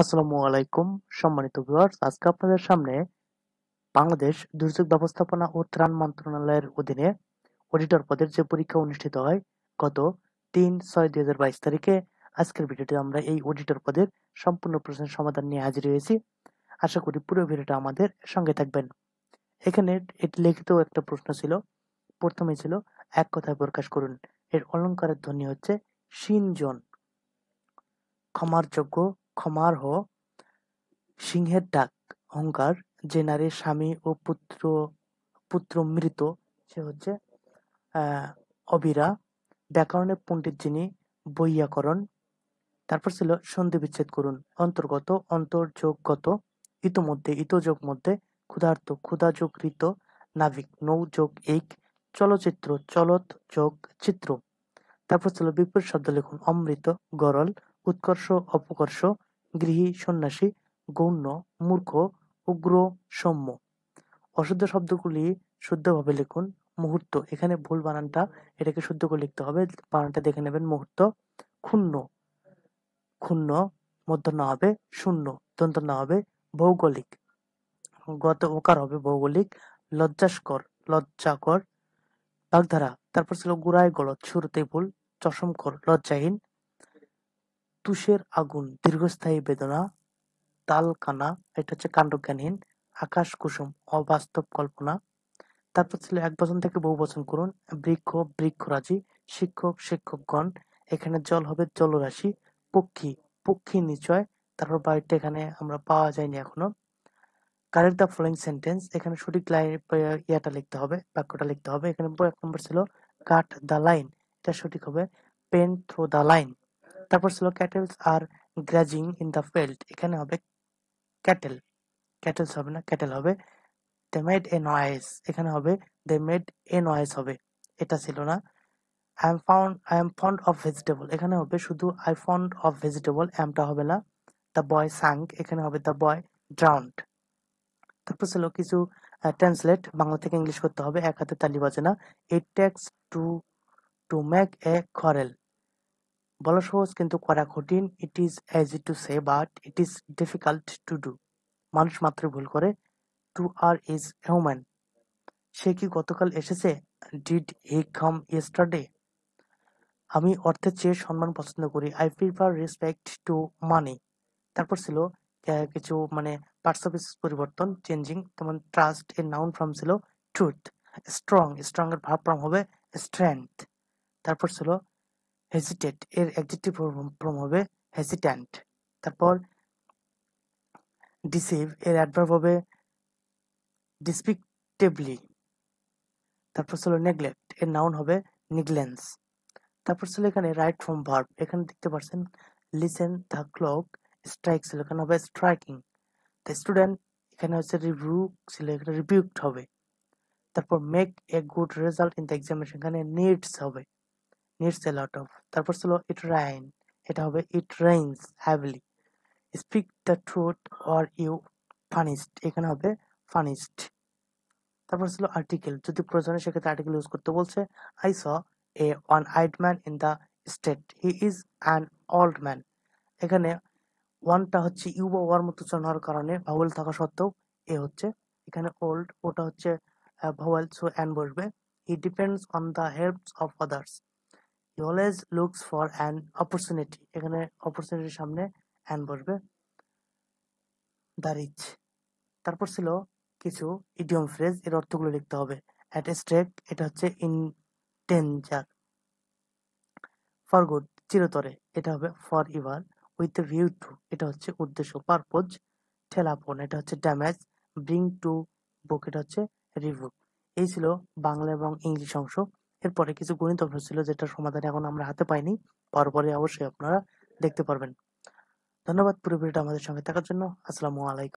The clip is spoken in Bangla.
আসসালামু আলাইকুম সম্মানিত ভিউয়ার্স আজকে আপনাদের সামনে বাংলাদেশ দুর্যোগ ব্যবস্থাপনা ও ত্রাণ মন্ত্রণালয়ের অধীনে অডিটর পদের যে পরীক্ষা অনুষ্ঠিত হয় গত তিন ছয় দুই হাজার বাইশ তারিখে আজকের ভিডিওতে আমরা এই অডিটর পদের সম্পূর্ণ প্রশ্নের সমাধান নিয়ে হাজির হয়েছি আশা করি পুরো ভিডিওটা আমাদের সঙ্গে থাকবেন এখানে এটি লিখিত একটা প্রশ্ন ছিল প্রথমে ছিল এক কথায় প্রকাশ করুন এর অলঙ্কারের ধ্বনি হচ্ছে সিনজন ক্ষমার যোগ্য হ সিংহের ডাক, অহংকার, যে নারীর স্বামী ও পুত্র মৃত সে হচ্ছে অবিরা, ব্যাকরণের পণ্ডিত যিনি বৈয়াকরণ, তারপর ছিল সন্ধি বিচ্ছেদ করুন, অন্তর্গত, অন্তর্যোগগত, ইতোমধ্যে, ইতোযোগ মধ্যে, ক্ষুধার্ত, ক্ষুধা যোগ ঋত, নাবিক, নৌ যোগ এক চলচ্চিত্র, চলত যোগ চিত্র। তারপর ছিল বিপুল শব্দ লিখুন, অমৃত, গরল, উৎকর্ষ, অপকর্ষ, গৃহী সন্ন্যাসী গৌণ মূর্খ উগ্র সৌম্য অশুদ্ধ শব্দগুলি শুদ্ধভাবে লিখুন মুহূর্ত এখানে ভুল বানানটা এটাকে শুদ্ধ করে লিখতে হবে বানানটা দেখে নেবেন মুহূর্ত ক্ষুণ্ণ ক্ষুণ্ণ মধ্যনা হবে শূন্য না হবে ভৌগোলিক গত ওকার হবে ভৌগোলিক লজ্জাস্কর লজ্জাকর বাগধারা তারপর ছিল গুড়ায় গলত শুরুতে ভুল চশমকর লজ্জাহীন তুষের আগুন দীর্ঘস্থায়ী বেদনা তালকানা এটা হচ্ছে কাণ্ডজ্ঞানহীন আকাশ কুসুম অবাস্তব কল্পনা তারপর ছিল এক বচন থেকে বহু বচন করুন বৃক্ষ বৃক্ষরাজি শিক্ষক শিক্ষকগণ এখানে জল হবে জলরাশি পক্ষী পক্ষী নিচয় তারপর বাড়িটা এখানে আমরা পাওয়া যায়নি এখনো কারেক্ট দ্য ফলোয়িং সেন্টেন্স এখানে সঠিক লাইন ইয়াটা লিখতে হবে বাক্যটা লিখতে হবে এখানে এক নম্বর ছিল কাট দ্য লাইন এটা সঠিক হবে পেন থ্রু দ্য লাইন তারপর ছিল ক্যাটেলস আর গ্রাজিং ইন দ্য ফিল্ড এখানে হবে ক্যাটেল ক্যাটেলস হবে না ক্যাটেল হবে দে মেড এ নয়েস এখানে হবে দে মেড এ নয়েস হবে এটা ছিল না I am found I am fond of vegetable এখানে হবে শুধু আই ফন্ড অফ ভেজিটেবল এমটা হবে না দ্য বয় সাং এখানে হবে দ্য বয় ড্রাউন্ড তারপর ছিল কিছু ট্রান্সলেট বাংলা থেকে ইংলিশ করতে হবে এক হাতে তালি বাজে না it takes two to make a quarrel বলা সহজ কিন্তু করা কঠিন it is easy to say but it is difficult to do মানুষ মাত্র ভুল করে টু আর ইজ হিউম্যান সে কি গতকাল এসেছে ডিড হি কাম ইয়েস্টারডে আমি অর্থের চেয়ে সম্মান পছন্দ করি I prefer respect to money তারপর ছিল কিছু মানে পার্টস অফ পরিবর্তন চেঞ্জিং তেমন ট্রাস্ট এর নাউন ফর্ম ছিল ট্রুথ স্ট্রং স্ট্রং এর ভাব ফর্ম হবে স্ট্রেংথ তারপর ছিল হেজিটেট এর অ্যাডজেক্টিভ ফর্ম হবে হেজিট্যান্ট তারপর ডিসিভ এর অ্যাডভার্ব হবে ডিসপিকটেবলি তারপর ছিল নেগলেক্ট এর নাউন হবে নিগলেন্স তারপর ছিল এখানে রাইট ফ্রম ভার্ব এখানে দেখতে পাচ্ছেন লিসেন দ্য ক্লক স্ট্রাইক ছিল এখানে হবে স্ট্রাইকিং দ্য স্টুডেন্ট এখানে হচ্ছে রিভিউ ছিল এখানে রিভিউকড হবে তারপর make a good result in the examination এখানে নিডস হবে needs a lot of তারপর ছিল it rain এটা হবে it rains heavily speak the truth or you punished এখানে হবে punished তারপর ছিল আর্টিকেল যদি প্রয়োজনে সেক্ষেত্রে আর্টিকেল ইউজ করতে বলছে I saw a one eyed man in the state he is an old man এখানে ওয়ানটা হচ্ছে ইউ বা ওয়ার মতো উচ্চারণ হওয়ার কারণে ভাওয়েল থাকা সত্ত্বেও এ হচ্ছে এখানে ওল্ড ওটা হচ্ছে ভাওয়েল সো অ্যান বসবে he depends on the helps of others he always looks for an opportunity এখানে অপরচুনিটির সামনে অ্যান বসবে দারিচ রিচ তারপর ছিল কিছু ইডিয়ম ফ্রেজ এর অর্থগুলো লিখতে হবে অ্যাট স্ট্রেক এটা হচ্ছে ইন ফর গুড চিরতরে এটা হবে for ever with view to এটা হচ্ছে উদ্দেশ্য পারপোজ ঠেলাপন এটা হচ্ছে ড্যামেজ ব্রিং টু বুক এটা হচ্ছে রিভিউ এই ছিল বাংলা এবং ইংলিশ অংশ এরপরে কিছু গণিত অংশ ছিল যেটা সমাধান এখন আমরা হাতে পাইনি পরপরে অবশ্যই আপনারা দেখতে পারবেন ধন্যবাদ পুরো ভিডিওটা আমাদের সঙ্গে থাকার জন্য আসসালামু আলাইকুম